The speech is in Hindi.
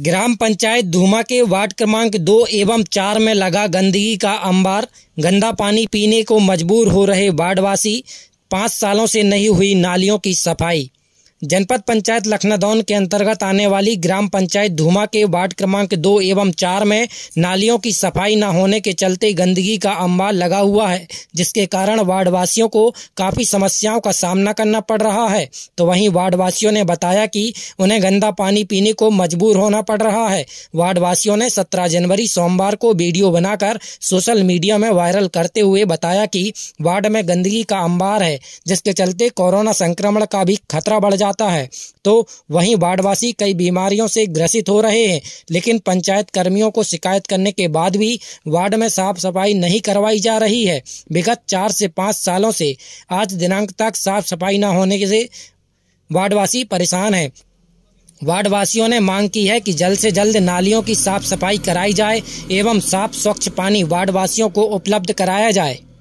ग्राम पंचायत धूमा के वार्ड क्रमांक दो एवं चार में लगा गंदगी का अंबार गंदा पानी पीने को मजबूर हो रहे वार्डवासी पाँच सालों से नहीं हुई नालियों की सफाई जनपद पंचायत लखनादौन के अंतर्गत आने वाली ग्राम पंचायत धूमा के वार्ड क्रमांक दो एवं चार में नालियों की सफाई न होने के चलते गंदगी का अम्बार लगा हुआ है जिसके कारण वार्डवासियों को काफी समस्याओं का सामना करना पड़ रहा है तो वहीं वार्डवासियों ने बताया कि उन्हें गंदा पानी पीने को मजबूर होना पड़ रहा है वार्डवासियों ने सत्रह जनवरी सोमवार को वीडियो बनाकर सोशल मीडिया में वायरल करते हुए बताया की वार्ड में गंदगी का अंबार है जिसके चलते कोरोना संक्रमण का भी खतरा बढ़ जाता आता है तो वहीं वार्डवासी कई बीमारियों से ग्रसित हो रहे हैं लेकिन पंचायत कर्मियों को शिकायत करने के बाद भी वार्ड में साफ सफाई नहीं करवाई जा रही है विगत चार से पाँच सालों से आज दिनांक तक साफ सफाई न होने से वार्डवासी परेशान है वार्डवासियों ने मांग की है कि जल्द से जल्द नालियों की साफ सफाई कराई जाए एवं साफ स्वच्छ पानी वार्डवासियों को उपलब्ध कराया जाए